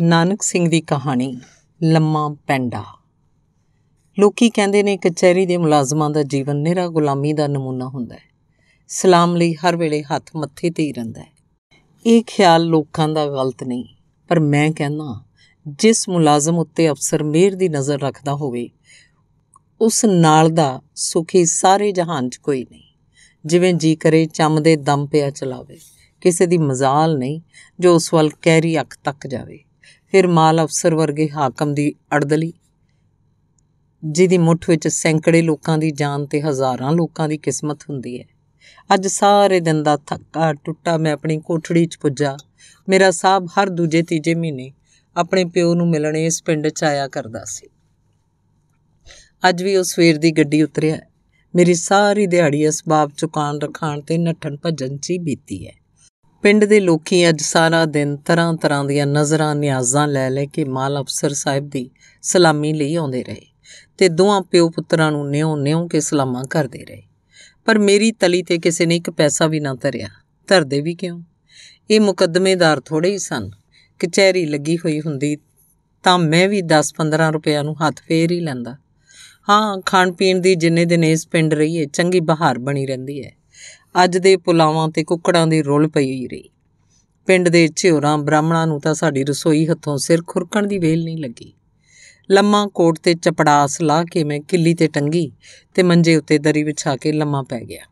ਨਾਨਕ ਸਿੰਘ ਦੀ ਕਹਾਣੀ ਲੰਮਾ ਪੈਂਡਾ ਲੋਕੀ ਕਹਿੰਦੇ ਨੇ ਕਚਹਿਰੀ ਦੇ ਮੁਲਾਜ਼ਮਾਂ ਦਾ ਜੀਵਨ ਨਿਹਰਾ ਗੁਲਾਮੀ ਦਾ ਨਮੂਨਾ ਹੁੰਦਾ ਹੈ ਸਲਾਮ ਲਈ ਹਰ ਵੇਲੇ ਹੱਥ ਮੱਥੇ ਤੇ ਹੀ ਰਹਿੰਦਾ ਹੈ ਇਹ ਖਿਆਲ ਲੋਕਾਂ ਦਾ ਗਲਤ ਨਹੀਂ ਪਰ ਮੈਂ ਕਹਿੰਦਾ ਜਿਸ ਮੁਲਾਜ਼ਮ ਉੱਤੇ ਅਫਸਰ ਮੇਰ ਦੀ ਨਜ਼ਰ ਰੱਖਦਾ ਹੋਵੇ ਉਸ ਨਾਲ ਦਾ ਸੁਖੀ ਸਾਰੇ ਜਹਾਨ 'ਚ ਕੋਈ ਨਹੀਂ ਜਿਵੇਂ ਜੀ ਕਰੇ ਚੰਮ ਦੇ ਦਮ ਪਿਆ ਚਲਾਵੇ ਕਿਸੇ ਦੀ ਮਜ਼ਾਲ ਨਹੀਂ ਜੋ ਉਸ ਵੱਲ ਕਹਿਰੀ ਅੱਖ ਤੱਕ ਜਾਵੇ ਫਿਰ ਮਾਲ ਅਫਸਰ ਵਰਗੇ ਹਾਕਮ ਦੀ ਅੜਦਲੀ ਜਿਹਦੀ ਮੁੱਠ ਵਿੱਚ ਸੈਂਕੜੇ ਲੋਕਾਂ ਦੀ ਜਾਨ ਤੇ ਹਜ਼ਾਰਾਂ ਲੋਕਾਂ ਦੀ ਕਿਸਮਤ ਹੁੰਦੀ ਹੈ ਅੱਜ ਸਾਰੇ ਦਿਨ ਦਾ ਥੱਕਾ ਟੁੱਟਾ ਮੈਂ ਆਪਣੀ ਕੋਠੜੀ 'ਚ ਪੁੱਜਾ ਮੇਰਾ ਸਾਹਬ ਹਰ ਦੂਜੇ ਤੀਜੇ ਮਹੀਨੇ ਆਪਣੇ ਪਿਓ ਨੂੰ ਮਿਲਣ ਇਸ ਪਿੰਡ 'ਚ ਆਇਆ ਕਰਦਾ ਸੀ ਅੱਜ ਵੀ ਉਹ ਸਵੇਰ ਦੀ ਗੱਡੀ ਉਤਰਿਆ ਮੇਰੀ ਸਾਰੀ ਦਿਹਾੜੀ ਇਸ ਬਾਬ ਚੁਕਾਨ ਰਖਾਣ ਤੇ ਨੱਠਣ ਭੱਜਣ 'ਚ ਬੀਤੀ ਹੈ ਪਿੰਡ ਦੇ ਲੋਕੀ ਅੱਜ ਸਾਰਾ ਦਿਨ ਤਰ੍ਹਾਂ ਤਰ੍ਹਾਂ ਦੀਆਂ ਨਜ਼ਰਾਂ ਨਿਆਜ਼ਾਂ ਲੈ ਲੈ ਕੇ ਮਾਲ ਅਫਸਰ ਸਾਹਿਬ ਦੀ ਸਲਾਮੀ ਲਈ ਆਉਂਦੇ ਰਹੇ ਤੇ ਦੋਹਾਂ ਪਿਓ ਪੁੱਤਰਾਂ ਨੂੰ ਨਿਉ ਨਿਉ ਕੇ ਸਲਾਮਾਂ ਕਰਦੇ ਰਹੇ ਪਰ ਮੇਰੀ ਤਲੀ ਤੇ ਕਿਸੇ ਨੇ ਇੱਕ ਪੈਸਾ ਵੀ ਨਾ ਧਰਿਆ ਧਰਦੇ ਵੀ ਕਿਉਂ ਇਹ ਮੁਕੱਦਮੇਦਾਰ ਥੋੜੇ ਹੀ ਸਨ ਕਚਹਿਰੀ ਲੱਗੀ ਹੋਈ ਹੁੰਦੀ ਤਾਂ ਮੈਂ ਵੀ 10-15 ਰੁਪਿਆ ਨੂੰ ਹੱਥ ਫੇਰ ਹੀ ਲੈਂਦਾ ਹਾਂ ਖਾਣ ਪੀਣ ਦੀ ਜਿੰਨੇ ਦਿਨ ਇਸ ਪਿੰਡ ਰਹੀਏ ਚੰਗੀ ਬਹਾਰ ਬਣੀ ਰਹਿੰਦੀ ਹੈ ਅੱਜ ਦੇ ਪੁਲਾਵਾਂ ਤੇ ਕੁੱਕੜਾਂ ਦੀ ਰੁੱਲ ਪਈ ਹੋਈ ਰਹੀ ਪਿੰਡ ਦੇ ਝਿਉਰਾਂ ਬ੍ਰਾਹਮਣਾਂ ਨੂੰ ਤਾਂ ਸਾਡੀ ਰਸੋਈ ਹੱਥੋਂ ਸਿਰ ਖੁਰਕਣ ਦੀ ਵੇਲ ਨਹੀਂ ਲੱਗੀ ਲੰਮਾ ਕੋਟ ਤੇ ਚਪੜਾਸ ਲਾ ਕੇ ਮੈਂ ਕਿੱਲੀ ਤੇ ਟੰਗੀ ਤੇ ਮੰਜੇ ਉੱਤੇ ਦਰੀ ਵਿਛਾ ਕੇ ਲੰਮਾ ਪੈ ਗਿਆ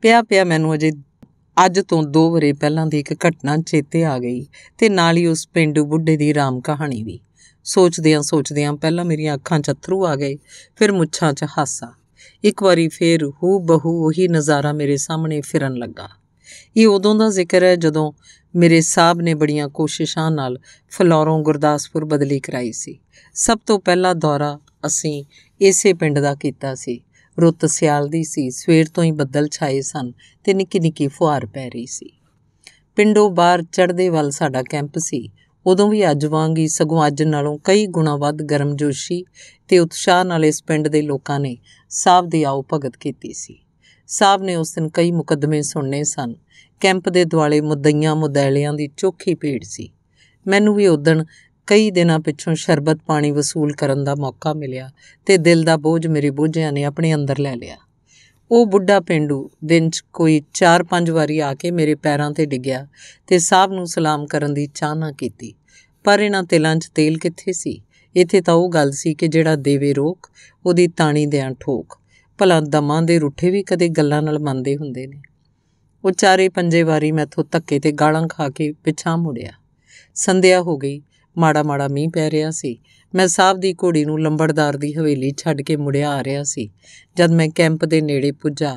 ਪਿਆ ਪਿਆ ਮੈਨੂੰ ਅਜੇ ਅੱਜ ਤੋਂ 2 ਵਰੇ ਪਹਿਲਾਂ ਦੀ ਇੱਕ ਘਟਨਾ ਚੇਤੇ ਆ ਗਈ ਤੇ ਨਾਲ ਹੀ ਉਸ ਪਿੰਡੂ ਬੁੱਢੇ ਦੀ ਰਾਮ ਕਹਾਣੀ ਵੀ ਸੋਚਦਿਆਂ ਸੋਚਦਿਆਂ ਪਹਿਲਾਂ ਮੇਰੀਆਂ ਅੱਖਾਂ 'ਚ ਅਥਰੂ ਆ ਗਏ ਫਿਰ ਮੁੱਛਾਂ 'ਚ ਹਾਸਾ ਇੱਕ ਵਾਰੀ ਫੇਰ ਹੂ ਬਹੂ ਉਹੀ ਨਜ਼ਾਰਾ ਮੇਰੇ ਸਾਹਮਣੇ ਫਿਰਨ ਲੱਗਾ ਇਹ ਉਦੋਂ ਦਾ ਜ਼ਿਕਰ ਹੈ ਜਦੋਂ ਮੇਰੇ ਸਾਹਿਬ ਨੇ ਬੜੀਆਂ ਕੋਸ਼ਿਸ਼ਾਂ ਨਾਲ ਫਲੋਰੋਂ ਗੁਰਦਾਸਪੁਰ ਬਦਲੀ ਕਰਾਈ ਸੀ ਸਭ ਤੋਂ ਪਹਿਲਾ ਦੌਰਾ ਅਸੀਂ ਇਸੇ ਪਿੰਡ ਦਾ ਕੀਤਾ ਸੀ ਰੁੱਤ ਸਿਆਲ ਦੀ ਸੀ ਸਵੇਰ ਤੋਂ ਹੀ ਬੱਦਲ ਛਾਏ ਸਨ ਤੇ ਨਿੱਕੀ ਨਿੱਕੀ ਫੁਹਾਰ ਪੈ ਰਹੀ ਸੀ ਪਿੰਡੋਂ ਬਾਹਰ ਚੜ੍ਹਦੇ ਵੱਲ ਸਾਡਾ ਕੈਂਪ ਸੀ ਉਦੋਂ ਵੀ ਅੱਜ ਵਾਂਗ ਹੀ ਸਗੋਂ ਅੱਜ ਨਾਲੋਂ ਕਈ ਗੁਣਾ ਵੱਧ ਗਰਮਜੋਸ਼ੀ ਤੇ ਉਤਸ਼ਾਹ ਨਾਲ ਇਸ ਪਿੰਡ ਦੇ ਲੋਕਾਂ ਨੇ ਸਾਹਿਬ ਦੀ ਆਉ ਭਗਤ ਕੀਤੀ ਸੀ ਸਾਹਿਬ ਨੇ ਉਸ ਦਿਨ ਕਈ ਮੁਕੱਦਮੇ ਸੁਣਨੇ ਸਨ ਕੈਂਪ ਦੇ ਦੁਆਲੇ ਮੁੱਦਈਆਂ ਮੁਦੈਲਿਆਂ ਦੀ ਚੋਖੀ ਭੀੜ ਸੀ ਮੈਨੂੰ ਵੀ ਉਦੋਂ ਕਈ ਦਿਨਾਂ ਪਿੱਛੋਂ ਸ਼ਰਬਤ ਪਾਣੀ ਵਸੂਲ ਕਰਨ ਦਾ ਮੌਕਾ ਮਿਲਿਆ ਤੇ ਦਿਲ ਦਾ ਬੋਝ ਮੇਰੇ ਬੋਝਿਆਂ ਨੇ ਆਪਣੇ ਅੰਦਰ ਲੈ ਲਿਆ ਉਹ ਬੁੱਢਾ ਪਿੰਡੂ ਦਿਨ 'ਚ ਕੋਈ 4-5 ਵਾਰੀ ਆ ਕੇ ਮੇਰੇ ਪੈਰਾਂ ਤੇ ਡਿੱਗਿਆ ਤੇ ਸਾਹਬ ਨੂੰ ਸਲਾਮ ਕਰਨ ਦੀ ਚਾਹਨਾ ਕੀਤੀ ਪਰ ਇਹਨਾਂ ਤਿਲਾਂ 'ਚ ਤੇਲ ਕਿੱਥੇ ਸੀ ਇੱਥੇ ਤਾਂ ਉਹ ਗੱਲ ਸੀ ਕਿ ਜਿਹੜਾ ਦੇਵੇ ਰੋਕ ਉਹਦੀ ਤਾਣੀ ਦੇਣ ਠੋਕ ਭਲਾ ਦਮਾਂ ਦੇ ਰੁੱਠੇ ਵੀ ਕਦੇ ਗੱਲਾਂ ਨਾਲ ਮੰਨਦੇ ਹੁੰਦੇ ਨੇ ਉਹ ਚਾਰੇ ਪੰਜੇ ਵਾਰੀ ਮੈਥੋਂ ਧੱਕੇ ਤੇ ਗਾਲਾਂ ਖਾ ਕੇ ਪਿਛਾਂ ਮੁੜਿਆ ਸੰਧਿਆ ਹੋ ਗਈ ਮਾੜਾ ਮਾੜਾ ਮੀਂਹ ਪੈ ਰਿਹਾ ਸੀ ਮੈਂ ਸਾਹਬ ਦੀ ਘੋੜੀ ਨੂੰ ਲੰਬੜਦਾਰ ਦੀ ਹਵੇਲੀ ਛੱਡ ਕੇ ਮੁੜਿਆ ਆ ਰਿਹਾ ਸੀ ਜਦ ਮੈਂ ਕੈਂਪ ਦੇ ਨੇੜੇ ਪੁੱਜਾ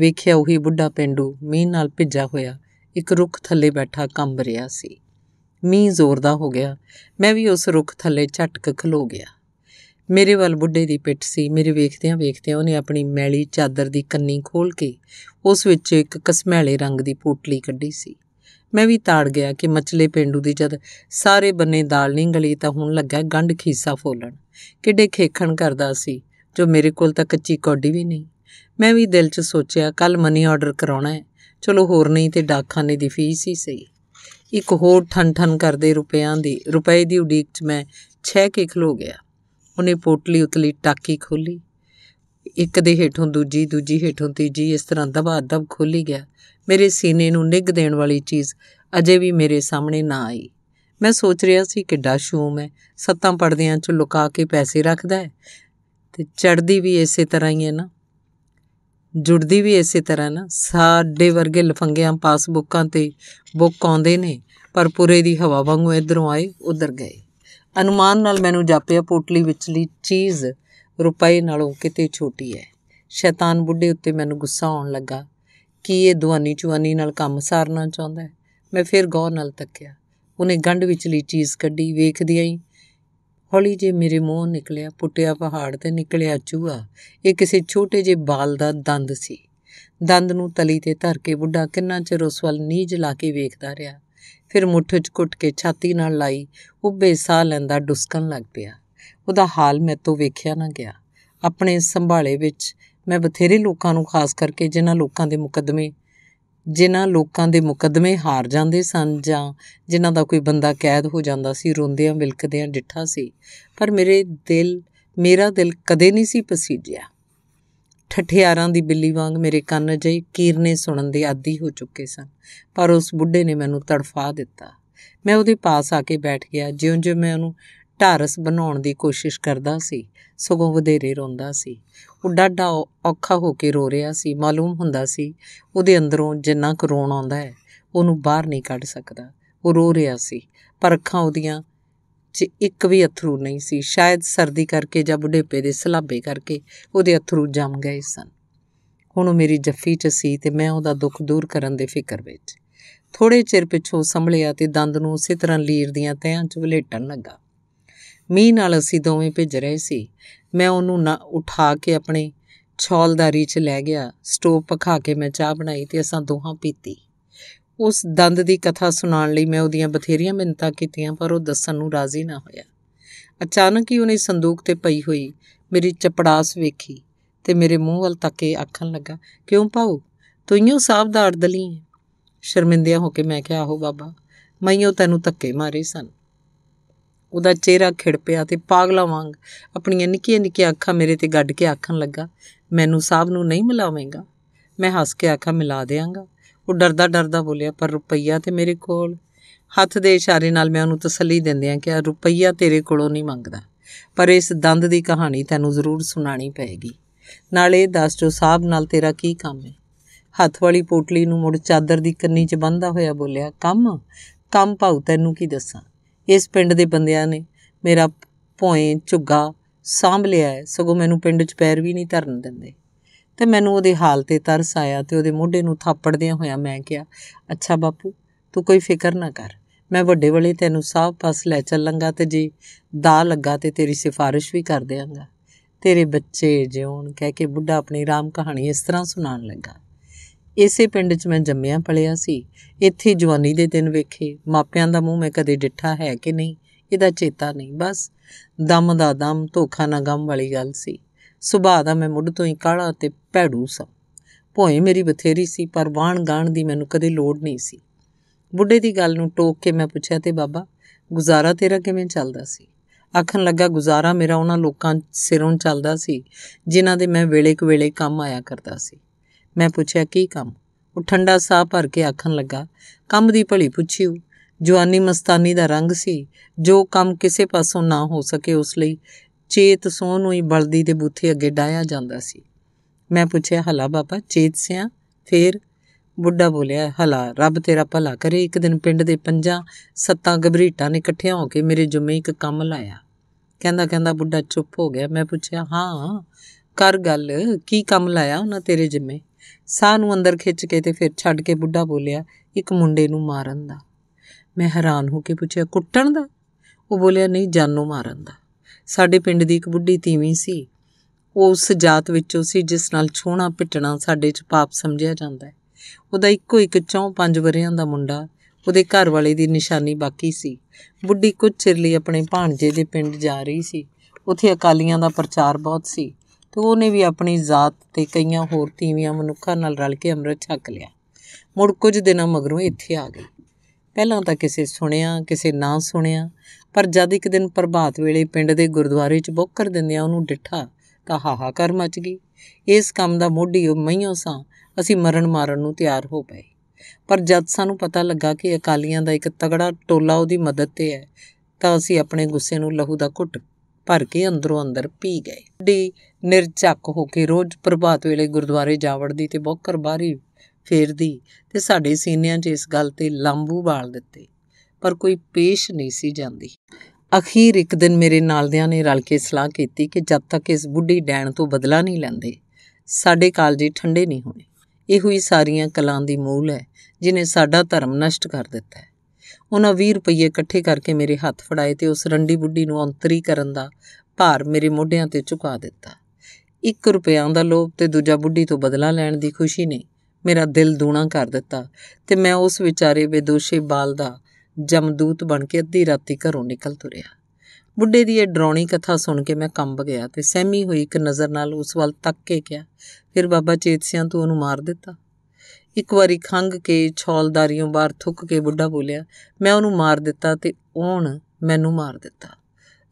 ਵੇਖਿਆ ਉਹੀ ਬੁੱਢਾ ਪਿੰਡੂ ਮੀਂਹ ਨਾਲ ਭਿੱਜਾ ਹੋਇਆ ਇੱਕ ਰੁੱਖ ਥੱਲੇ ਬੈਠਾ ਕੰਬ ਰਿਹਾ ਸੀ ਮੀਂਹ ਜ਼ੋਰਦਾ ਹੋ ਗਿਆ ਮੈਂ ਵੀ ਉਸ ਰੁੱਖ ਥੱਲੇ ਝਟਕ ਖਲੋ ਗਿਆ ਮੇਰੇ ਵੱਲ ਬੁੱਢੇ ਦੀ ਪਿੱਠ ਸੀ ਮੇਰੇ ਵੇਖਦਿਆਂ ਵੇਖਦਿਆਂ ਉਹਨੇ ਆਪਣੀ ਮੈਲੀ ਚਾਦਰ ਦੀ ਕੰਨੀ ਖੋਲ ਕੇ ਉਸ ਵਿੱਚ ਇੱਕ ਕਸਮੈਲੇ ਰੰਗ ਦੀ ਪੋਟਲੀ ਕੱਢੀ ਸੀ ਮੈਂ ਵੀ ਤਾੜ ਗਿਆ ਕਿ ਮਛਲੇ ਪਿੰਡੂ ਦੀ ਜਦ ਸਾਰੇ ਬੰਨੇ ਦਾਲ ਨਹੀਂ ਗਲੀ ਤਾਂ ਹੁਣ ਲੱਗਾ ਗੰਢ ਖੀਸਾ ਫੋਲਣ ਕਿੱਡੇ ਖੇਖਣ ਕਰਦਾ ਸੀ ਜੋ ਮੇਰੇ ਕੋਲ ਤਾਂ ਕੱਚੀ ਕੌਡੀ ਵੀ ਨਹੀਂ ਮੈਂ ਵੀ ਦਿਲ 'ਚ ਸੋਚਿਆ ਕੱਲ ਮਨੀ ਆਰਡਰ ਕਰਾਉਣਾ ਹੈ ਚਲੋ ਹੋਰ ਨਹੀਂ ਤੇ ਡਾਕਖਾਨੇ ਦੀ ਫੀਸ ਹੀ ਸਹੀ ਇੱਕ ਹੋਰ ਠਨ ਠਨ ਕਰਦੇ ਰੁਪਿਆਂ ਦੀ ਰੁਪਏ ਦੀ ਉਡੀਕ 'ਚ ਮੈਂ ਛੇ ਕੇ ਖਲੋ ਗਿਆ ਉਹਨੇ ਪੋਟਲੀ ਉਤਲੀ ਟਾਕੀ ਖੋਲੀ ਇੱਕ ਦੇ ਹੇਠੋਂ ਦੂਜੀ ਦੂਜੀ ਹੇਠੋਂ ਤੀਜੀ ਇਸ ਤਰ੍ਹਾਂ ਦਬਾ ਦਬ ਖੋਲੀ ਗਿਆ ਮੇਰੇ ਸੀਨੇ ਨੂੰ ਨਿੱਗ ਦੇਣ ਵਾਲੀ ਚੀਜ਼ ਅਜੇ ਵੀ ਮੇਰੇ ਸਾਹਮਣੇ ਨਾ ਆਈ ਮੈਂ ਸੋਚ ਰਿਹਾ ਸੀ ਕਿੱਡਾ ਸ਼ੂਮ ਹੈ ਸੱਤਾਂ ਪੜਦਿਆਂ 'ਚ ਲੁਕਾ ਕੇ ਪੈਸੇ ਰੱਖਦਾ ਹੈ ਤੇ ਚੜਦੀ ਵੀ ਇਸੇ ਤਰ੍ਹਾਂ ਹੀ ਹੈ ਨਾ ਜੁੜਦੀ ਵੀ ਇਸੇ ਤਰ੍ਹਾਂ ਨਾ ਸਾਡੇ ਵਰਗੇ ਲਫੰਗਿਆਂ ਪਾਸਬੁੱਕਾਂ ਤੇ ਬੁੱਕ ਆਉਂਦੇ ਨੇ ਪਰ ਪੂਰੇ ਦੀ ਹਵਾ ਵਾਂਗੂ ਇਧਰੋਂ ਆਏ ਉਧਰ ਗਏ ਅਨੁਮਾਨ ਨਾਲ ਮੈਨੂੰ ਜਾਪਿਆ ਪੋਟਲੀ ਵਿੱਚਲੀ ਚੀਜ਼ ਰੁਪਏ ਨਾਲੋਂ ਕਿਤੇ ਛੋਟੀ ਹੈ ਸ਼ੈਤਾਨ ਬੁੱਢੇ ਉੱਤੇ ਮੈਨੂੰ ਗੁੱਸਾ ਆਉਣ ਲੱਗਾ ਕੀ ਇਹ ਦੁਆਨੀ ਚੁਆਨੀ ਨਾਲ ਕੰਮ ਸਾਰਨਾ ਚਾਹੁੰਦਾ ਹੈ ਮੈਂ ਫਿਰ ਗੌਰ ਨਾਲ ਤੱਕਿਆ ਉਹਨੇ ਗੰਢ ਵਿੱਚਲੀ ਚੀਜ਼ ਕੱਢੀ ਵੇਖਦੀ ਆਈ ਹੌਲੀ ਜੇ ਮੇਰੇ ਮੂੰਹ ਨਿਕਲਿਆ ਪੁੱਟਿਆ ਪਹਾੜ ਤੇ ਨਿਕਲਿਆ ਚੂਹਾ ਇਹ ਕਿਸੇ ਛੋਟੇ ਜੇ ਬਾਲ ਦਾ ਦੰਦ ਸੀ ਦੰਦ ਨੂੰ ਤਲੀ ਤੇ ਧਰ ਕੇ ਬੁੱਢਾ ਕਿੰਨਾ ਚਿਰ ਉਸ ਵੱਲ ਨੀਝ ਲਾ ਕੇ ਵੇਖਦਾ ਰਿਹਾ ਫਿਰ ਮੁੱਠ 'ਚ ਘੁੱਟ ਕੇ ਛਾਤੀ ਨਾਲ ਲਾਈ ਉੱਬੇ ਸਾਹ ਲੈਂਦਾ ਡੁਸਕਣ ਲੱਗ ਪਿਆ ਉਹਦਾ ਹਾਲ ਮੈਤੋਂ ਵੇਖਿਆ ਨਾ ਗਿਆ ਆਪਣੇ ਸੰਭਾਲੇ ਵਿੱਚ ਮੈਂ ਬਥੇਰੇ ਲੋਕਾਂ ਨੂੰ ਖਾਸ ਕਰਕੇ ਜਿਨ੍ਹਾਂ ਲੋਕਾਂ ਦੇ ਮੁਕੱਦਮੇ ਜਿਨ੍ਹਾਂ ਲੋਕਾਂ ਦੇ ਮੁਕੱਦਮੇ ਹਾਰ ਜਾਂਦੇ ਸਨ ਜਾਂ ਜਿਨ੍ਹਾਂ ਦਾ ਕੋਈ ਬੰਦਾ ਕੈਦ ਹੋ ਜਾਂਦਾ ਸੀ ਰੋਂਦਿਆਂ ਵਿਲਕਦਿਆਂ ਡਿੱਠਾ ਸੀ ਪਰ ਮੇਰੇ ਦਿਲ ਮੇਰਾ ਦਿਲ ਕਦੇ ਨਹੀਂ ਸੀ ਪਸੀਜਿਆ ਠਠਿਆਰਾਂ ਦੀ ਬਿੱਲੀ ਵਾਂਗ ਮੇਰੇ ਕੰਨ ਅਜੇ ਕੀਰਨੇ ਸੁਣਨ ਦੇ ਆਦੀ ਹੋ ਚੁੱਕੇ ਸਨ ਪਰ ਉਸ ਬੁੱਢੇ ਨੇ ਮੈਨੂੰ ਤੜਫਾ ਦਿੱਤਾ ਮੈਂ ਉਹਦੇ ਪਾਸ ਆ ਕੇ ਬੈਠ ਗਿਆ ਜਿਉਂ-ਜਿਉਂ ਮੈਂ ਉਹਨੂੰ ਢਾਰਸ ਬਣਾਉਣ ਦੀ ਕੋਸ਼ਿਸ਼ ਕਰਦਾ ਸੀ ਸਗੋਂ ਵਧੇਰੇ ਰੋਂਦਾ ਸੀ ਉਹ ਡਾਡਾ ਔਖਾ ਹੋ ਕੇ ਰੋ ਰਿਹਾ ਸੀ ਮਾਲੂਮ ਹੁੰਦਾ ਸੀ ਉਹਦੇ ਅੰਦਰੋਂ ਜਿੰਨਾ ਕੁ ਰੋਣ ਆਉਂਦਾ ਹੈ ਉਹਨੂੰ ਬਾਹਰ ਨਹੀਂ ਕੱਢ ਸਕਦਾ ਉਹ ਰੋ ਰਿਹਾ ਸੀ ਪਰ ਅੱਖਾਂ ਉਹਦੀਆਂ 'ਚ ਇੱਕ ਵੀ ਅਥਰੂ ਨਹੀਂ ਸੀ ਸ਼ਾਇਦ ਸਰਦੀ ਕਰਕੇ ਜਾਂ ਬੁਢੇਪੇ ਦੇ ਸਲਾਬੇ ਕਰਕੇ ਉਹਦੇ ਅਥਰੂ ਜੰਮ ਗਏ ਸਨ ਹੁਣ ਉਹ ਮੇਰੀ ਜੱਫੀ 'ਚ ਸੀ ਤੇ ਮੈਂ ਉਹਦਾ ਦੁੱਖ ਦੂਰ ਕਰਨ ਦੇ ਫਿਕਰ ਵਿੱਚ ਥੋੜੇ ਚਿਰ ਪਿੱਛੋਂ ਸੰਭਲਿਆ ਤੇ ਦੰਦ ਨੂੰ ਉਸੇ ਤਰ੍ਹਾਂ ਲੀਰ ਦੀਆਂ ਤਿਆਂ 'ਚ ਵਲੇਟਣ ਲੱਗਾ ਮੀਂਹ ਨਾਲ ਅਸੀਂ ਦੋਵੇਂ ਭਿੱਜ ਰਹੇ ਸੀ ਮੈਂ ਉਹਨੂੰ ਨਾ ਉਠਾ ਕੇ ਆਪਣੇ ਛੌਲਦਾਰੀ 'ਚ ਲੈ ਗਿਆ ਸਟੋਵ ਪਖਾ ਕੇ ਮੈਂ ਚਾਹ ਬਣਾਈ ਤੇ ਅਸਾਂ ਦੋਹਾਂ ਪੀਤੀ ਉਸ ਦੰਦ ਦੀ ਕਥਾ ਸੁਣਾਉਣ ਲਈ ਮੈਂ ਉਹਦੀਆਂ ਬਥੇਰੀਆਂ ਮਿੰਤਾਂ ਕੀਤੀਆਂ ਪਰ ਉਹ ਦੱਸਣ ਨੂੰ ਰਾਜ਼ੀ ਨਾ ਹੋਇਆ ਅਚਾਨਕ ਹੀ ਉਹਨੇ ਸੰਦੂਕ ਤੇ ਪਈ ਹੋਈ ਮੇਰੀ ਚਪੜਾਸ ਵੇਖੀ ਤੇ ਮੇਰੇ ਮੂੰਹ ਵੱਲ ਤੱਕ ਕੇ ਆਖਣ ਲੱਗਾ ਕਿਉਂ ਪਾਉ ਤੂੰ ਸਾਹਬ ਦਾ ਅੜਦਲੀ ਸ਼ਰਮਿੰਦਿਆ ਹੋ ਕੇ ਮੈਂ ਕਿਹਾ ਆਹੋ ਬਾਬਾ ਮੈਂ ਉਹ ਤੈਨੂੰ ਧੱਕੇ ਮਾਰੇ ਸਨ ਉਹਦਾ ਚਿਹਰਾ ਖਿੜ ਪਿਆ ਤੇ ਪਾਗਲਾ ਵਾਂਗ ਆਪਣੀਆਂ ਨਿੱਕੀਆਂ ਨਿੱਕੀਆਂ ਅੱਖਾਂ ਮੇਰੇ ਤੇ ਗੱਡ ਕੇ ਆਖਣ ਲੱਗਾ ਮੈਨੂੰ ਸਾਹਬ ਨੂੰ ਨਹੀਂ ਮਿਲਾਵੇਂਗਾ ਮੈਂ ਹੱਸ ਕੇ ਆਖਾਂ ਮਿਲਾ ਦੇਵਾਂਗਾ ਉਹ ਡਰਦਾ ਡਰਦਾ ਬੋਲਿਆ ਪਰ ਰੁਪਈਆ ਤੇ ਮੇਰੇ ਕੋਲ ਹੱਥ ਦੇ ਇਸ਼ਾਰੇ ਨਾਲ ਮੈਂ ਉਹਨੂੰ ਤਸੱਲੀ ਦਿੰਦਿਆਂ ਕਿ ਆ ਰੁਪਈਆ ਤੇਰੇ ਕੋਲੋਂ ਨਹੀਂ ਮੰਗਦਾ ਪਰ ਇਸ ਦੰਦ ਦੀ ਕਹਾਣੀ ਤੈਨੂੰ ਜ਼ਰੂਰ ਸੁਣਾਣੀ ਪਏਗੀ ਨਾਲੇ ਦੱਸ ਜੋ ਸਾਹਬ ਨਾਲ ਤੇਰਾ ਕੀ ਕੰਮ ਹੈ ਹੱਥ ਵਾਲੀ ਪੋਟਲੀ ਨੂੰ ਮੁੜ ਚਾਦਰ ਦੀ ਕੰਨੀ 'ਚ ਬੰਨਦਾ ਹੋਇਆ ਬੋਲਿਆ ਕੰਮ ਕੰਮ ਭਾਉ ਤੈਨੂੰ ਕੀ ਦੱਸਾਂ ਇਸ ਪਿੰਡ ਦੇ ਬੰਦਿਆਂ ਨੇ ਮੇਰਾ ਭੋਏ ਝੁੱਗਾ ਸਾਂਭ ਲਿਆ ਹੈ ਸਗੋਂ ਮੈਨੂੰ ਪਿੰਡ 'ਚ ਪੈਰ ਵੀ ਨਹੀਂ ਧਰਨ ਦਿੰਦੇ ਤੇ ਮੈਨੂੰ ਉਹਦੇ ਹਾਲ ਤੇ ਤਰਸ ਆਇਆ ਤੇ ਉਹਦੇ ਮੋਢੇ ਨੂੰ ਥਾਪੜਦਿਆਂ ਹੋਇਆ ਮੈਂ ਕਿਹਾ ਅੱਛਾ ਬਾਪੂ ਤੂੰ ਕੋਈ ਫਿਕਰ ਨਾ ਕਰ ਮੈਂ ਵੱਡੇ ਵਾਲੇ ਤੈਨੂੰ ਸਾਹ ਪਾਸ ਲੈ ਚੱਲਾਂਗਾ ਤੇ ਜੀ ਦਾ ਲੱਗਾ ਤੇ ਤੇਰੀ ਸਿਫਾਰਿਸ਼ ਵੀ ਕਰ ਦਿਆਂਗਾ ਤੇਰੇ ਬੱਚੇ ਜਿਉਣ ਕਹਿ ਕੇ ਬੁੱਢਾ ਆਪਣੀ ਰਾਮ ਕਹਾਣੀ ਇਸ ਤਰ੍ਹਾਂ ਸੁਣਾਉਣ ਲੱਗਾ ਇਸੇ ਪਿੰਡ 'ਚ ਮੈਂ ਜੰਮਿਆ ਪਲਿਆ ਸੀ ਇੱਥੇ ਜਵਾਨੀ ਦੇ ਦਿਨ ਵੇਖੇ ਮਾਪਿਆਂ ਦਾ ਮੂੰਹ ਮੈਂ ਕਦੇ ਡਿੱਠਾ ਹੈ ਕਿ ਨਹੀਂ ਇਹਦਾ ਚੇਤਾ ਨਹੀਂ ਬਸ ਦਮ ਦਾ ਦਮ ਧੋਖਾ ਨਾ ਗਮ ਵਾਲੀ ਗੱਲ ਸੀ ਸੁਭਾਅ ਦਾ ਮੈਂ ਮੁੱਢ ਤੋਂ ਹੀ ਕਾਲਾ ਤੇ ਭੈੜੂ ਸਾਂ ਭੋਏ ਮੇਰੀ ਬਥੇਰੀ ਸੀ ਪਰ ਵਾਣ ਗਾਣ ਦੀ ਮੈਨੂੰ ਕਦੇ ਲੋੜ ਨਹੀਂ ਸੀ ਬੁੱਢੇ ਦੀ ਗੱਲ ਨੂੰ ਟੋਕ ਕੇ ਮੈਂ ਪੁੱਛਿਆ ਤੇ ਬਾਬਾ ਗੁਜ਼ਾਰਾ ਤੇਰਾ ਕਿਵੇਂ ਚੱਲਦਾ ਸੀ ਆਖਣ ਲੱਗਾ ਗੁਜ਼ਾਰਾ ਮੇਰਾ ਉਹਨਾਂ ਲੋਕਾਂ ਸਿਰੋਂ ਚੱਲਦਾ ਸੀ ਜਿਨ੍ਹਾਂ ਦੇ ਮੈਂ ਵੇਲੇ ਕੁ ਵੇਲੇ ਕੰਮ ਆਇਆ ਕਰਦਾ ਸੀ ਮੈਂ ਪੁੱਛਿਆ ਕੀ ਕੰਮ ਉਹ ਠੰਡਾ ਸਾਹ ਭਰ ਕੇ ਆਖਣ ਲੱਗਾ ਕੰਮ ਦੀ ਭਲੀ ਪੁੱਛਿਓ ਜਵਾਨੀ ਮਸਤਾਨੀ ਦਾ ਰੰਗ ਸੀ ਜੋ ਕੰਮ ਕਿਸੇ ਪਾਸੋਂ ਨਾ ਹੋ ਸਕੇ ਉਸ ਲਈ ਚੇਤ ਸੋਹ ਨੂੰ ਹੀ ਬਲਦੀ ਦੇ ਬੂਥੇ ਅੱਗੇ ਡਾਇਆ ਜਾਂਦਾ ਸੀ ਮੈਂ ਪੁੱਛਿਆ ਹਲਾ ਬਾਬਾ ਚੇਤ ਸਿਆ ਫੇਰ ਬੁੱਢਾ ਬੋਲਿਆ ਹਲਾ ਰੱਬ ਤੇਰਾ ਭਲਾ ਕਰੇ ਇੱਕ ਦਿਨ ਪਿੰਡ ਦੇ ਪੰਜਾਂ ਸੱਤਾਂ ਗਬਰੀਟਾਂ ਨੇ ਇਕੱਠਿਆਂ ਹੋ ਕੇ ਮੇਰੇ ਜੁਮੇ ਇੱਕ ਕੰਮ ਲਾਇਆ ਕਹਿੰਦਾ ਕਹਿੰਦਾ ਬੁੱਢਾ ਚੁੱਪ ਹੋ ਗਿਆ ਮੈਂ ਪੁੱਛਿਆ ਹਾਂ ਕਰ ਗੱਲ ਕੀ ਕੰਮ ਲਾਇਆ ਉਹਨਾਂ ਤੇਰੇ ਜਿੰਮੇ ਸਾਹ ਨੂੰ ਅੰਦਰ ਖਿੱਚ ਕੇ ਤੇ ਫਿਰ ਛੱਡ ਕੇ ਬੁੱਢਾ ਬੋਲਿਆ ਇੱਕ ਮੁੰਡੇ ਨੂੰ ਮਾਰਨ ਦਾ ਮੈਂ ਹੈਰਾਨ ਹੋ ਕੇ ਪੁੱਛਿਆ ਕੁੱਟਣ ਦਾ ਉਹ ਬੋਲਿਆ ਨਹੀਂ ਨੂੰ ਮਾਰਨ ਦਾ ਸਾਡੇ ਪਿੰਡ ਦੀ ਇੱਕ ਬੁੱਢੀ ਤੀਵੀਂ ਸੀ ਉਸ ਜਾਤ ਵਿੱਚੋਂ ਸੀ ਜਿਸ ਨਾਲ ਛੋਣਾ ਪਿੱਟਣਾ ਸਾਡੇ 'ਚ ਪਾਪ ਸਮਝਿਆ ਜਾਂਦਾ ਹੈ ਉਹਦਾ ਇੱਕੋ ਇੱਕ ਚੌ ਪੰਜ ਵਰਿਆਂ ਦਾ ਮੁੰਡਾ ਉਹਦੇ ਘਰ ਵਾਲੇ ਦੀ ਨਿਸ਼ਾਨੀ ਬਾਕੀ ਸੀ ਬੁੱਢੀ ਕੁਝ ਚਿਰ ਲਈ ਆਪਣੇ ਭਾਣਜੇ ਦੇ ਪਿੰਡ ਜਾ ਰਹੀ ਸੀ ਉਥੇ ਅਕਾਲੀਆਂ ਦਾ ਪ੍ਰਚਾਰ ਬਹੁਤ ਸੀ ਤੇ ਉਹਨੇ ਵੀ ਆਪਣੀ ਜ਼ਾਤ ਤੇ ਕਈਆਂ ਹੋਰ ਤੀਵੀਆਂ ਮਨੁੱਖਾਂ ਨਾਲ ਰਲ ਕੇ ਅੰਮ੍ਰਿਤ ਛਕ ਲਿਆ ਮੁੜ ਕੁਝ ਦਿਨਾਂ ਮਗਰੋਂ ਇੱਥੇ ਆ ਗਈ ਪਹਿਲਾਂ ਤਾਂ ਕਿਸੇ ਸੁਣਿਆ ਕਿਸੇ ਨਾ ਸੁਣਿਆ ਪਰ ਜਦ ਇੱਕ ਦਿਨ ਪ੍ਰਭਾਤ ਵੇਲੇ ਪਿੰਡ ਦੇ ਗੁਰਦੁਆਰੇ 'ਚ ਬੋਕਰ ਦਿੰਦਿਆਂ ਉਹਨੂੰ ਡਿੱਠਾ ਤਾਂ ਹਾਹਾਕਾਰ ਮਚ ਗਈ ਇਸ ਕੰਮ ਦਾ ਮੋਢੀ ਉਹ ਮਈਓ ਸਾਂ ਅਸੀਂ ਮਰਨ ਮਾਰਨ ਨੂੰ ਤਿਆਰ ਹੋ ਪਏ ਪਰ ਜਦ ਸਾਨੂੰ ਪਤਾ ਲੱਗਾ ਕਿ ਅਕਾਲੀਆਂ ਦਾ ਇੱਕ ਤਗੜਾ ਟੋਲਾ ਉਹਦੀ ਮਦਦ ਤੇ ਹੈ ਤਾਂ ਅਸੀਂ ਆਪਣੇ ਗੁੱਸੇ ਨੂੰ ਲਹੂ ਦਾ ਘੁੱਟ ਭਰ ਕੇ ਅੰਦਰੋਂ ਅੰਦਰ ਪੀ ਗਏ ਡੀ ਨਿਰਜਕ ਹੋ ਕੇ ਰੋਜ਼ ਪ੍ਰਭਾਤ ਵੇਲੇ ਗੁਰਦੁਆਰੇ ਜਾਵੜਦੀ ਤੇ ਬੋਕਰ ਬਾਰੀ ਫੇਰਦੀ ਤੇ ਸਾਡੇ ਸੀਨਿਆਂ 'ਚ ਇਸ ਗੱਲ ਤੇ ਲਾਂਬੂ ਬਾਲ ਦਿੱਤੇ ਪਰ ਕੋਈ ਪੇਸ਼ ਨਹੀਂ ਸੀ ਜਾਂਦੀ ਅਖੀਰ ਇੱਕ ਦਿਨ ਮੇਰੇ ਨਾਲਦਿਆਂ ਨੇ ਰਲ ਕੇ ਸਲਾਹ ਕੀਤੀ ਕਿ ਜਦ ਤੱਕ ਇਸ ਬੁੱਢੀ ਡੈਣ ਤੋਂ ਬਦਲਾ ਨਹੀਂ ਲੈਂਦੇ ਸਾਡੇ ਕਾਲਜੇ ਠੰਡੇ ਨਹੀਂ ਹੋਣੇ ਇਹ ਹੋਈ ਸਾਰੀਆਂ ਕਲਾਂ ਦੀ ਮੂਲ ਹੈ ਜਿਨੇ ਸਾਡਾ ਧਰਮ ਨਸ਼ਟ ਕਰ ਦਿੱਤਾ ਹੈ ਉਹਨਾਂ 20 ਰੁਪਏ ਇਕੱਠੇ ਕਰਕੇ ਮੇਰੇ ਹੱਥ ਫੜਾਏ ਤੇ ਉਸ ਰੰਡੀ ਬੁੱਢੀ ਨੂੰ ਅੰਤਰੀ ਕਰਨ ਦਾ ਭਾਰ ਮੇਰੇ ਮੋਢਿਆਂ ਤੇ ਚੁਕਾ ਦਿੱਤਾ 1 ਰੁਪਿਆਂ ਦਾ ਲੋਭ ਤੇ ਦੂਜਾ ਬੁੱਢੀ ਤੋਂ ਬਦਲਾ ਲੈਣ ਦੀ ਖੁਸ਼ੀ ਨੇ ਮੇਰਾ ਦਿਲ ਦੂਣਾ ਕਰ ਦਿੱਤਾ ਤੇ ਮੈਂ ਉਸ ਵਿਚਾਰੇ ਬੇਦੋਸ਼ੇ ਬਾਲ ਦਾ ਜਮਦੂਤ ਬਣ ਕੇ ਅੱਧੀ ਰਾਤੀ ਘਰੋਂ ਨਿਕਲ ਤੁਰਿਆ ਬੁੱਢੇ ਦੀ ਇਹ ਡਰਾਉਣੀ ਕਥਾ ਸੁਣ ਕੇ ਮੈਂ ਕੰਬ ਗਿਆ ਤੇ ਸਹਿਮੀ ਹੋਈ ਇੱਕ ਨਜ਼ਰ ਨਾਲ ਉਸ ਵੱਲ ਤੱਕ ਕੇ ਕਿਹਾ ਫਿਰ ਬਾਬਾ ਚੇਤਸਿਆਂ ਤੂੰ ਉਹਨੂੰ ਮਾਰ ਦਿੱਤਾ ਇੱਕ ਵਾਰੀ ਖੰਗ ਕੇ ਛੌਲਦਾਰੀਓਂ ਬਾਹਰ ਥੁੱਕ ਕੇ ਬੁੱਢਾ ਬੋਲਿਆ ਮੈਂ ਉਹਨੂੰ ਮਾਰ ਦਿੱਤਾ ਤੇ ਉਹਨ ਮੈਨੂੰ ਮਾਰ ਦਿੱਤਾ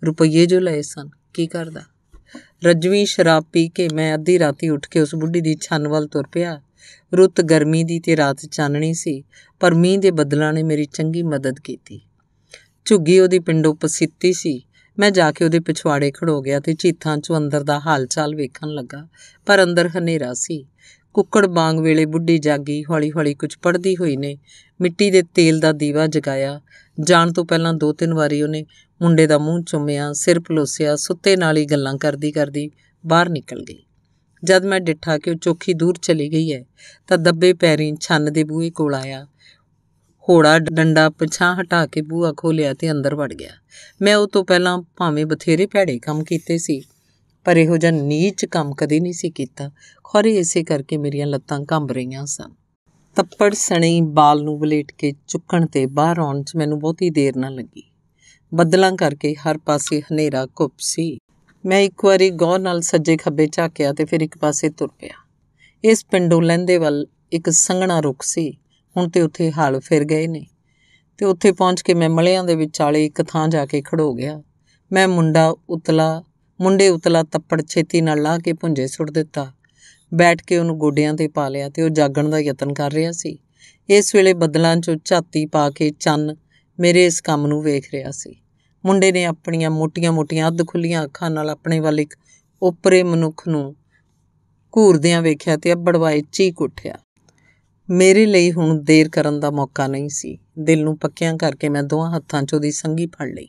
ਰੁਪਈਏ ਜੋ ਲਏ ਸਨ ਕੀ ਕਰਦਾ ਰਜਵੀ ਸ਼ਰਾਬ ਪੀ ਕੇ ਮੈਂ ਅੱਧੀ ਰਾਤੀ ਉੱਠ ਕੇ ਉਸ ਬੁੱਢੀ ਦੀ ਛੰਨ ਵੱਲ ਤੁਰ ਪਿਆ ਰੁੱਤ ਗਰਮੀ ਦੀ ਤੇ ਰਾਤ ਚਾਨਣੀ ਸੀ ਪਰ ਮੀਂਹ ਦੇ ਬੱਦਲਾਂ ਨੇ ਮੇਰੀ ਚੰਗੀ ਮਦਦ ਕੀਤੀ ਝੁੱਗੀ ਉਹਦੀ ਪਿੰਡੋਂ ਪਸੀਤੀ ਸੀ ਮੈਂ ਜਾ ਕੇ ਉਹਦੇ ਪਿਛਵਾੜੇ ਖੜੋ ਗਿਆ ਤੇ ਚੀਥਾਂ 'ਚੋਂ ਅੰਦਰ ਦਾ ਹਾਲਚਾਲ ਵੇਖਣ ਲੱਗਾ ਪਰ ਅੰਦਰ ਹਨੇਰਾ ਸੀ ਕੁੱਕੜ ਬਾਗ ਵੇਲੇ ਬੁੱਢੀ ਜਾਗੀ ਹੌਲੀ-ਹੌਲੀ ਕੁਝ ਪੜਦੀ ਹੋਈ ਨੇ ਮਿੱਟੀ ਦੇ ਤੇਲ ਦਾ ਦੀਵਾ ਜਗਾਇਆ ਜਾਣ ਤੋਂ ਪਹਿਲਾਂ ਦੋ ਤਿੰਨ ਵਾਰੀ ਉਹਨੇ ਮੁੰਡੇ ਦਾ ਮੂੰਹ ਚੁੰਮਿਆ ਸਿਰ ਪਲੋਸਿਆ ਸੁੱਤੇ ਨਾਲ ਹੀ ਗੱਲਾਂ ਕਰਦੀ ਕਰਦੀ ਬਾਹਰ ਨਿਕਲ ਗਈ ਜਦ ਮੈਂ ਡਿੱਠਾ ਕਿ ਉਹ ਚੋਖੀ ਦੂਰ ਚਲੀ ਗਈ ਹੈ ਤਾਂ ਦੱਬੇ ਪੈਰੀਂ ਛੰਨ ਦੇ ਬੂਹੇ ਕੋਲ ਆਇਆ ਹੋੜਾ ਡੰਡਾ ਪਛਾਹ ਹਟਾ ਕੇ ਬੂਹਾ ਖੋਲਿਆ ਤੇ ਅੰਦਰ ਵੜ ਗਿਆ ਮੈਂ ਉਹ ਤੋਂ ਪਹਿਲਾਂ ਭਾਵੇਂ ਬਥੇਰੇ ਭੈੜੇ ਕੰਮ ਕੀਤੇ ਸੀ ਪਰ ਇਹੋ ਜਿਹਾ ਨੀਚ ਕੰਮ ਕਦੇ ਨਹੀਂ ਸੀ ਕੀਤਾ ਖੌਰੇ ਇਸੇ ਕਰਕੇ ਮੇਰੀਆਂ ਲੱਤਾਂ ਕੰਬ ਰਹੀਆਂ ਸਨ ਤੱਪੜ ਸਣੀ ਬਾਲ ਨੂੰ ਬਲੇਟ ਕੇ ਚੁੱਕਣ ਤੇ ਬਾਹਰ ਆਉਣ 'ਚ ਮੈਨੂੰ ਬਹੁਤੀ ਦੇਰ ਨਾ ਲੱਗੀ ਬੱਦਲਾਂ ਕਰਕੇ ਹਰ ਪਾਸੇ ਹਨੇਰਾ ਘੁੱਪ ਸੀ ਮੈਂ ਇੱਕ ਵਾਰੀ ਗੌਰ ਨਾਲ ਸੱਜੇ ਖੱਬੇ ਝਾਕਿਆ ਤੇ ਫਿਰ ਇੱਕ ਪਾਸੇ ਤੁਰ ਪਿਆ ਇਸ ਪਿੰਡੋਂ ਲੈਂਦੇ ਵੱਲ ਇੱਕ ਸੰਘਣਾ ਰੁੱਖ ਸੀ ਹੁਣ ਤੇ ਉੱਥੇ ਹਾਲ ਫਿਰ ਗਏ ਨੇ ਤੇ ਉੱਥੇ ਪਹੁੰਚ ਕੇ ਮੈਂ ਮਲਿਆਂ ਦੇ ਵਿਚਾਲੇ ਇੱਕ ਥਾਂ ਜਾ ਕੇ ਖੜੋ ਗਿਆ ਮੈਂ ਮੁੰਡਾ ਉਤਲਾ ਮੁੰਡੇ ਉਤਲਾ ਤੱਪੜ ਛੇਤੀ ਨਾਲ ਲਾ ਕੇ ਪੁੰਝੇ ਸੁੱਟ ਦਿੱਤਾ ਬੈਠ ਕੇ ਉਹਨੂੰ ਗੋਡਿਆਂ ਤੇ ਪਾ ਲਿਆ ਤੇ ਉਹ ਜਾਗਣ ਦਾ ਯਤਨ ਕਰ ਰਿਹਾ ਸੀ ਇਸ ਵੇਲੇ ਬਦਲਾਂ 'ਚੋਂ ਝਾਤੀ ਪਾ ਕੇ ਚੰਨ ਮੇਰੇ ਇਸ ਕੰਮ ਨੂੰ ਵੇਖ ਰਿਹਾ ਸੀ ਮੁੰਡੇ ਨੇ ਆਪਣੀਆਂ ਮੋਟੀਆਂ-ਮੋਟੀਆਂ ਅੱਧ ਖੁੱਲੀਆਂ ਅੱਖਾਂ ਨਾਲ ਆਪਣੇ ਵੱਲ ਇੱਕ ਉਪਰੇ ਮਨੁੱਖ ਨੂੰ ਘੂਰਦਿਆਂ ਵੇਖਿਆ ਤੇ ਅੱਬੜਵਾਏ ਚੀਕ ਉੱਠਿਆ ਮੇਰੇ ਲਈ ਹੁਣ ਦੇਰ ਕਰਨ ਦਾ ਮੌਕਾ ਨਹੀਂ ਸੀ ਦਿਲ ਨੂੰ ਪੱਕਿਆਂ ਕਰਕੇ ਮੈਂ ਦੋਹਾਂ ਹੱਥਾਂ 'ਚ ਉਹਦੀ ਸੰਗੀ ਫੜ ਲਈ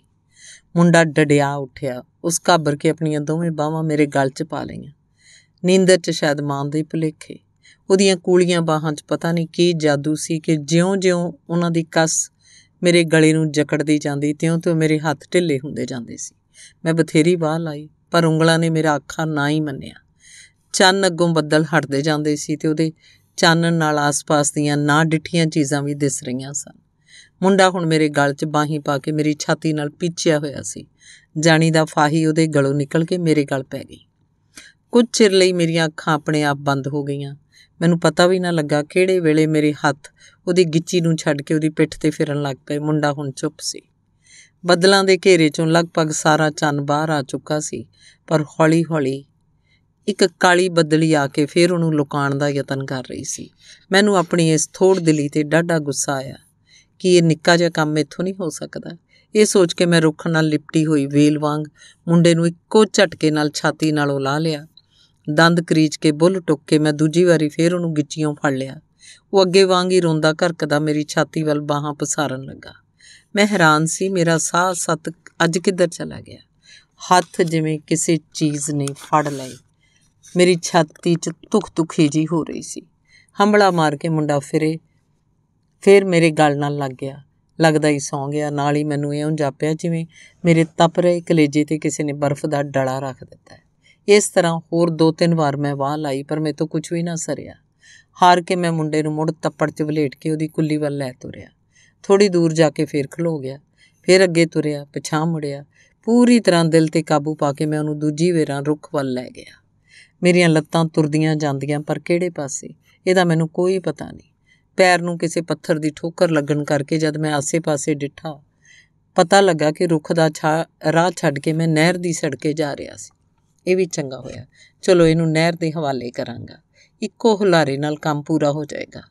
ਮੁੰਡਾ ਡੜਿਆ ਉੱਠਿਆ ਉਸ ਘਾਬਰ ਕੇ ਆਪਣੀਆਂ ਦੋਵੇਂ ਬਾਹਾਂ ਮੇਰੇ ਗਲ 'ਚ ਪਾ ਲਈਆਂ ਨੀਂਦਰ 'ਚ ਸ਼ਾਇਦ ਮਾਂ ਦੇ ਭਲੇਖੇ ਉਹਦੀਆਂ ਕੂਲੀਆਂ ਬਾਹਾਂ 'ਚ ਪਤਾ ਨਹੀਂ ਕੀ ਜਾਦੂ ਸੀ ਕਿ ਜਿਉਂ-ਜਿਉਂ ਉਹਨਾਂ ਦੀ ਕਸ ਮੇਰੇ ਗਲੇ ਨੂੰ ਜਕੜਦੀ ਜਾਂਦੀ ਤਿਉਂ-ਤਿਉਂ ਮੇਰੇ ਹੱਥ ਢਿੱਲੇ ਹੁੰਦੇ ਜਾਂਦੇ ਸੀ ਮੈਂ ਬਥੇਰੀ ਬਾਹ ਲਾਈ ਪਰ ਉਂਗਲਾਂ ਨੇ ਮੇਰਾ ਅੱਖਾਂ ਨਾ ਹੀ ਮੰਨਿਆ ਚੰਨ ਅੱਗੋਂ ਬੱਦਲ ਹਟਦੇ ਜਾਂਦੇ ਸੀ ਤੇ ਉਹਦੇ ਚਾਨਣ ਨਾਲ ਆਸ-ਪਾਸ ਦੀਆਂ ਨਾ ਡਿੱਠੀਆਂ ਚੀਜ਼ਾਂ ਵੀ ਦਿਸ ਰਹੀਆਂ ਸਨ ਮੁੰਡਾ ਹੁਣ ਮੇਰੇ ਗਲ 'ਚ ਬਾਹੀ ਪਾ ਕੇ ਮੇਰੀ ਛਾਤੀ ਨਾਲ ਪੀਚਿਆ ਹੋਇਆ ਸੀ ਜਾਣੀ ਦਾ ਫਾਹੀ ਉਹਦੇ ਗਲੋਂ ਨਿਕਲ ਕੇ ਮੇਰੇ ਗਲ ਪੈ ਗਈ ਕੁਝ ਚਿਰ ਲਈ ਮੇਰੀਆਂ ਅੱਖਾਂ ਆਪਣੇ ਆਪ ਬੰਦ ਹੋ ਗਈਆਂ ਮੈਨੂੰ ਪਤਾ ਵੀ ਨਾ ਲੱਗਾ ਕਿਹੜੇ ਵੇਲੇ ਮੇਰੇ ਹੱਥ ਉਹਦੀ ਗਿੱਚੀ ਨੂੰ ਛੱਡ ਕੇ ਉਹਦੀ ਪਿੱਠ ਤੇ ਫਿਰਨ ਲੱਗ ਪਏ ਮੁੰਡਾ ਹੁਣ ਚੁੱਪ ਸੀ ਬੱਦਲਾਂ ਦੇ ਘੇਰੇ ਚੋਂ ਲਗਭਗ ਸਾਰਾ ਚੰਨ ਬਾਹਰ ਆ ਚੁੱਕਾ ਸੀ ਪਰ ਹੌਲੀ-ਹੌਲੀ ਇੱਕ ਕਾਲੀ ਬੱਦਲੀ ਆ ਕੇ ਫਿਰ ਉਹਨੂੰ ਲੁਕਾਉਣ ਦਾ ਯਤਨ ਕਰ ਰਹੀ ਸੀ ਮੈਨੂੰ ਆਪਣੀ ਇਸ ਥੋੜ ਦਿਲੀ ਤੇ ਡਾਢਾ ਗੁੱਸਾ ਆਇਆ ਕਿ ਇਹ ਨਿੱਕਾ ਜਿਹਾ ਕੰਮ ਇੱਥੋਂ ਨਹੀਂ ਹੋ ਸਕਦਾ ਇਹ ਸੋਚ ਕੇ ਮੈਂ ਰੁੱਖ ਨਾਲ ਲਿਪਟੀ ਹੋਈ ਵੇਲ ਵਾਂਗ ਮੁੰਡੇ ਨੂੰ ਇੱਕੋ ਝਟਕੇ ਨਾਲ ਛਾਤੀ ਨਾਲ ਉਲਾ ਲਿਆ ਦੰਦ ਕਰੀਚ ਕੇ ਬੁੱਲ ਟੁੱਕ ਕੇ ਮੈਂ ਦੂਜੀ ਵਾਰੀ ਫੇਰ ਉਹਨੂੰ ਗਿੱਚੀਆਂ ਫੜ ਲਿਆ ਉਹ ਅੱਗੇ ਵਾਂਗ ਹੀ ਰੋਂਦਾ ਘਰਕਦਾ ਮੇਰੀ ਛਾਤੀ ਵੱਲ ਬਾਹਾਂ ਪਸਾਰਨ ਲੱਗਾ ਮੈਂ ਹੈਰਾਨ ਸੀ ਮੇਰਾ ਸਾਹ ਸੱਤ ਅੱਜ ਕਿੱਧਰ ਚਲਾ ਗਿਆ ਹੱਥ ਜਿਵੇਂ ਕਿਸੇ ਚੀਜ਼ ਨੇ ਫੜ ਲਏ ਮੇਰੀ ਛਾਤੀ 'ਚ ਤੁਖ ਤੁਖੀ ਜੀ ਹੋ ਰਹੀ ਸੀ ਹੰਬਲਾ ਮਾਰ ਕੇ ਮੁੰਡਾ ਫਿਰੇ ਫਿਰ ਮੇਰੇ ਗਲ ਨਾਲ ਲੱਗ ਗਿਆ ਲੱਗਦਾ ਹੀ ਸੌਂ ਗਿਆ ਨਾਲ ਹੀ ਮੈਨੂੰ ਇਉਂ ਜਾਪਿਆ ਜਿਵੇਂ ਮੇਰੇ ਤਪ ਰਹੇ ਕਲੇਜੇ ਤੇ ਕਿਸੇ ਨੇ ਬਰਫ਼ ਦਾ ਡਲਾ ਰੱਖ ਦਿੱਤਾ ਇਸ ਤਰ੍ਹਾਂ ਹੋਰ ਦੋ ਤਿੰਨ ਵਾਰ ਮੈਂ ਵਾਹ ਲਾਈ ਪਰ ਮੇਰੇ ਤੋਂ ਕੁਝ ਵੀ ਨਾ ਸਰਿਆ ਹਾਰ ਕੇ ਮੈਂ ਮੁੰਡੇ ਨੂੰ ਮੁੜ ਤੱਪੜ 'ਚ ਵਲੇਟ ਕੇ ਉਹਦੀ ਕੁੱਲੀ ਵੱਲ ਲੈ ਤੁਰਿਆ ਥੋੜੀ ਦੂਰ ਜਾ ਕੇ ਫੇਰ ਖਲੋ ਗਿਆ ਫੇਰ ਅੱਗੇ ਤੁਰਿਆ ਪਿਛਾਂ ਮੁੜਿਆ ਪੂਰੀ ਤਰ੍ਹਾਂ ਦਿਲ ਤੇ ਕਾਬੂ ਪਾ ਕੇ ਮੈਂ ਉਹਨੂੰ ਦੂਜੀ ਵੇਰਾਂ ਰੁੱਖ ਵੱਲ ਲੈ ਗਿਆ ਮੇਰੀਆਂ ਲੱਤਾਂ ਤੁਰਦੀਆਂ ਜਾਂਦੀਆਂ ਪਰ ਕਿਹੜੇ ਪਾਸੇ ਇਹਦਾ ਮੈਨੂੰ ਕੋਈ ਪਤਾ ਨਹੀਂ ਪੈਰ ਨੂੰ ਕਿਸੇ ਪੱਥਰ ਦੀ ਠੋਕਰ ਲੱਗਣ ਕਰਕੇ ਜਦ ਮੈਂ ਆਸੇ-ਪਾਸੇ ਡਿੱਠਾ ਪਤਾ ਲੱਗਾ ਕਿ ਰੁੱਖ ਦਾ ਰਾਹ ਛੱਡ ਕੇ ਮੈਂ ਨਹਿਰ ਦੀ ਸੜਕੇ ਜਾ ਰਿਹਾ ਸੀ ਇਹ ਵੀ ਚੰਗਾ ਹੋਇਆ ਚਲੋ ਇਹਨੂੰ ਨਹਿਰ ਦੇ ਹਵਾਲੇ ਕਰਾਂਗਾ ਇੱਕੋ ਹੁਲਾਰੇ ਨਾਲ ਕੰਮ ਪੂਰਾ ਹੋ ਜਾਏਗਾ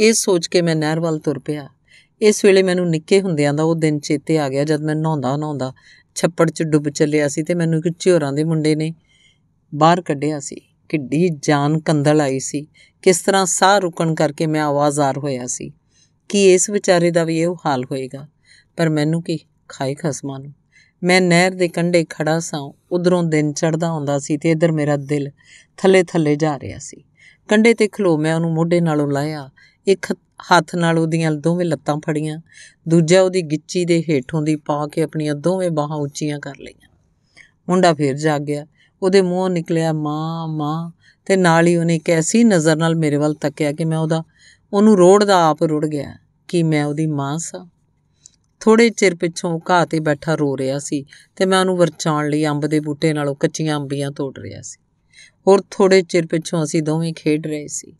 ਇਹ ਸੋਚ ਕੇ ਮੈਂ ਨਹਿਰ ਵੱਲ ਤੁਰ ਪਿਆ ਇਸ ਵੇਲੇ ਮੈਨੂੰ ਨਿੱਕੇ ਹੁੰਦਿਆਂ ਦਾ ਉਹ ਦਿਨ ਚੇਤੇ ਆ ਗਿਆ ਜਦ ਮੈਂ ਨਹਾਉਂਦਾ ਨਹਾਉਂਦਾ ਛੱਪੜ 'ਚ ਡੁੱਬ ਚੱਲਿਆ ਸੀ ਤੇ ਮੈਨੂੰ ਕਿ ਝੋਰਾਂ ਦੇ ਮੁੰਡੇ ਨੇ ਬਾਹਰ ਕੱਢਿਆ ਸੀ ਕਿੱਡੀ ਜਾਨ ਕੰਦਲ ਆਈ ਸੀ ਕਿਸ ਤਰ੍ਹਾਂ ਸਾਹ ਰੁਕਣ ਕਰਕੇ ਮੈਂ ਆਵਾਜ਼ਾਰ ਹੋਇਆ ਸੀ ਕਿ ਇਸ ਵਿਚਾਰੇ ਦਾ ਵੀ ਇਹ ਹਾਲ ਹੋਏਗਾ ਪਰ ਮੈਨੂੰ ਕੀ ਖਾਈ ਖਸਮਾਂ ਨੂੰ ਮੈਂ ਨਹਿਰ ਦੇ ਕੰਢੇ ਖੜਾ ਸਾਂ ਉਧਰੋਂ ਦਿਨ ਚੜਦਾ ਹੁੰਦਾ ਸੀ ਤੇ ਇਧਰ ਮੇਰਾ ਦਿਲ ਥੱਲੇ ਥੱਲੇ ਜਾ ਰਿਹਾ ਸੀ ਕੰਢੇ ਤੇ ਖਲੋ ਮੈਂ ਉਹਨੂੰ ਮੋਢੇ ਨਾਲੋਂ ਲਾਇਆ ਇੱਕ ਹੱਥ ਨਾਲ ਉਹਦੀਆਂ ਦੋਵੇਂ ਲੱਤਾਂ ਫੜੀਆਂ ਦੂਜਾ ਉਹਦੀ ਗਿੱਚੀ ਦੇ ਹੇਠੋਂ ਦੀ ਪਾ ਕੇ ਆਪਣੀਆਂ ਦੋਵੇਂ ਬਾਹਾਂ ਉੱਚੀਆਂ ਕਰ ਲਈਆਂ ਮੁੰਡਾ ਫੇਰ ਜਾਗ ਗਿਆ ਉਹਦੇ ਮੂੰਹੋਂ ਨਿਕਲਿਆ ਮਾਂ ਮਾਂ ਤੇ ਨਾਲ ਹੀ ਉਹਨੇ ਇੱਕ ਐਸੀ ਨਜ਼ਰ ਨਾਲ ਮੇਰੇ ਵੱਲ ਤੱਕਿਆ ਕਿ ਮੈਂ ਉਹਦਾ ਉਹਨੂੰ ਰੋੜ ਦਾ ਆਪ ਰੁੜ ਗਿਆ ਕਿ ਮੈਂ ਉਹਦੀ ਮਾਂ ਸਾਂ ਥੋੜੇ ਚਿਰ ਪਿੱਛੋਂ ਘਾਹ ਤੇ ਬੈਠਾ ਰੋ ਰਿਹਾ ਸੀ ਤੇ ਮੈਂ ਉਹਨੂੰ ਵਰਚਾਉਣ ਲਈ ਅੰਬ ਦੇ ਬੂਟੇ ਨਾਲੋਂ ਕੱਚੀਆਂ ਅੰਬੀਆਂ ਤੋੜ ਰਿਹਾ ਸੀ ਹੋਰ ਥੋੜੇ ਚਿਰ ਪਿੱਛੋਂ ਅਸੀਂ ਦੋਵੇਂ ਖੇਡ ਰਹੇ ਸੀ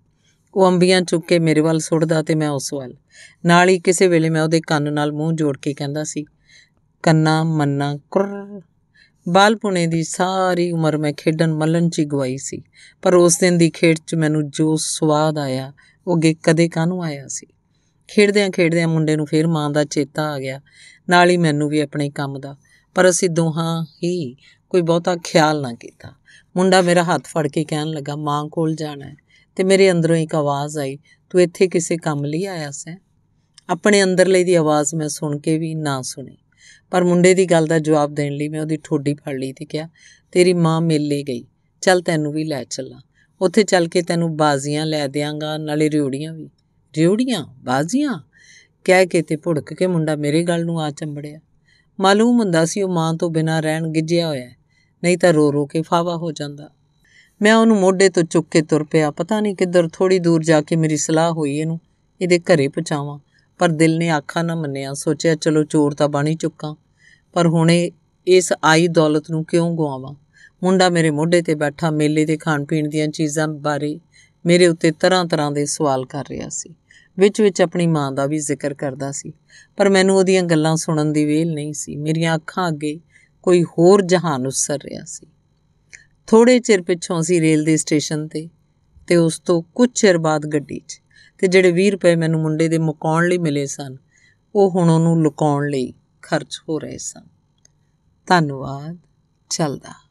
ਉਹ ਅੰਬੀਆਂ ਚੁੱਕ ਕੇ ਮੇਰੇ ਵੱਲ ਸੁੱਟਦਾ ਤੇ ਮੈਂ ਉਸ ਵੱਲ ਨਾਲ ਹੀ ਕਿਸੇ ਵੇਲੇ ਮੈਂ ਉਹਦੇ ਕੰਨ ਨਾਲ ਮੂੰਹ ਜੋੜ ਕੇ ਕਹਿੰਦਾ ਸੀ ਕੰਨਾ ਮੰਨਾ ਕੁਰ ਬਾਲਪੁਣੇ ਦੀ ਸਾਰੀ ਉਮਰ ਮੈਂ ਖੇਡਣ ਮੱਲਣ 'ਚ ਗਵਾਈ ਸੀ ਪਰ ਉਸ ਦਿਨ ਦੀ ਖੇਡ 'ਚ ਮੈਨੂੰ ਜੋ ਸਵਾਦ ਆਇਆ ਉਹ ਅੱਗੇ ਕਦੇ ਕਾਹਨੂੰ ਆਇਆ ਸੀ ਖੇਡਦਿਆਂ ਖੇਡਦਿਆਂ ਮੁੰਡੇ ਨੂੰ ਫੇਰ ਮਾਂ ਦਾ ਚੇਤਾ ਆ ਗਿਆ ਨਾਲ ਹੀ ਮੈਨੂੰ ਵੀ ਆਪਣੇ ਕੰਮ ਦਾ ਪਰ ਅਸੀਂ ਦੋਹਾਂ ਹੀ ਕੋਈ ਬਹੁਤਾ ਖਿਆਲ ਨਾ ਕੀਤਾ ਮੁੰਡਾ ਮੇਰਾ ਹੱਥ ਫੜ ਕੇ ਕਹਿਣ ਲੱਗਾ ਮਾਂ ਕੋਲ ਜਾਣਾ ਹੈ ਤੇ ਮੇਰੇ ਅੰਦਰੋਂ ਇੱਕ ਆਵਾਜ਼ ਆਈ ਤੂੰ ਇੱਥੇ ਕਿਸੇ ਕੰਮ ਲਈ ਆਇਆ ਸੈਂ ਆਪਣੇ ਅੰਦਰਲੇ ਦੀ ਆਵਾਜ਼ ਮੈਂ ਸੁਣ ਕੇ ਵੀ ਨਾ ਸੁਣੀ ਪਰ ਮੁੰਡੇ ਦੀ ਗੱਲ ਦਾ ਜਵਾਬ ਦੇਣ ਲਈ ਮੈਂ ਉਹਦੀ ਠੋਡੀ ਫੜ ਲਈ ਤੇ ਕਿਹਾ ਤੇਰੀ ਮਾਂ ਮੇਲੇ ਗਈ ਚੱਲ ਤੈਨੂੰ ਵੀ ਲੈ ਚੱਲਾਂ ਉੱਥੇ ਚੱਲ ਕੇ ਤੈਨੂੰ ਬਾਜ਼ੀਆਂ ਲੈ ਦੇਵਾਂਗਾ ਨਾਲੇ ਰਿਉੜੀਆਂ ਵੀ ਰਿਉੜੀਆਂ ਬਾਜ਼ੀਆਂ ਕਹਿ ਕੇ ਤੇ ਭੁੜਕ ਕੇ ਮੁੰਡਾ ਮੇਰੇ ਗੱਲ ਨੂੰ ਆ ਚੰਬੜਿਆ ਮਾਲੂਮ ਹੁੰਦਾ ਸੀ ਉਹ ਮਾਂ ਤੋਂ ਬਿਨਾਂ ਰਹਿਣ ਗਿੱਜਿਆ ਹੋਇਆ ਨਹੀਂ ਤਾਂ ਰੋ ਰੋ ਕੇ ਫਾਵਾ ਹੋ ਜਾਂਦਾ ਮੈਂ ਉਹਨੂੰ ਮੋਢੇ ਤੋਂ ਚੁੱਕ ਕੇ ਤੁਰ ਪਿਆ ਪਤਾ ਨਹੀਂ ਕਿੱਧਰ ਥੋੜੀ ਦੂਰ ਜਾ ਕੇ ਮੇਰੀ ਸਲਾਹ ਹੋਈ ਇਹਨੂੰ ਇਹਦੇ ਘਰੇ ਪਹੁੰਚਾਵਾਂ ਪਰ ਦਿਲ ਨੇ ਆਖਾ ਨਾ ਮੰਨਿਆ ਸੋਚਿਆ ਚਲੋ ਚੋਰ ਤਾਂ ਬਣ ਹੀ ਚੁੱਕਾ ਪਰ ਹੁਣੇ ਇਸ ਆਈ ਦੌਲਤ ਨੂੰ ਕਿਉਂ ਗਵਾਵਾਂ ਮੁੰਡਾ ਮੇਰੇ ਮੋਢੇ ਤੇ ਬੈਠਾ ਮੇਲੇ ਦੇ ਖਾਣ ਪੀਣ ਦੀਆਂ ਚੀਜ਼ਾਂ ਬਾਰੇ ਮੇਰੇ ਉੱਤੇ ਤਰ੍ਹਾਂ-ਤਰ੍ਹਾਂ ਦੇ ਸਵਾਲ ਕਰ ਰਿਹਾ ਸੀ ਵਿੱਚ-ਵਿੱਚ ਆਪਣੀ ਮਾਂ ਦਾ ਵੀ ਜ਼ਿਕਰ ਕਰਦਾ ਸੀ ਪਰ ਮੈਨੂੰ ਉਹਦੀਆਂ ਗੱਲਾਂ ਸੁਣਨ ਦੀ ਵੇਲ ਨਹੀਂ ਸੀ ਮੇਰੀਆਂ ਅੱਖਾਂ ਅੱਗੇ ਕੋਈ ਹੋਰ ਜਹਾਨ ਉਸਰ ਰਿਹਾ ਸੀ ਥੋੜੇ ਚਿਰ ਪਿੱਛੋਂ ਅਸੀਂ ਰੇਲ ਦੇ ਸਟੇਸ਼ਨ ਤੇ ਤੇ ਉਸ ਤੋਂ ਕੁਝ ਚਿਰ ਬਾਅਦ ਗੱਡੀ 'ਚ ਤੇ ਜਿਹੜੇ 20 ਰੁਪਏ ਮੈਨੂੰ ਮੁੰਡੇ ਦੇ ਮਕਾਉਣ ਲਈ ਮਿਲੇ ਸਨ ਉਹ ਹੁਣ ਉਹਨੂੰ ਲੁਕਾਉਣ ਲਈ ਖਰਚ ਹੋ ਰਹੇ ਸਨ ਧੰਨਵਾਦ ਚੱਲਦਾ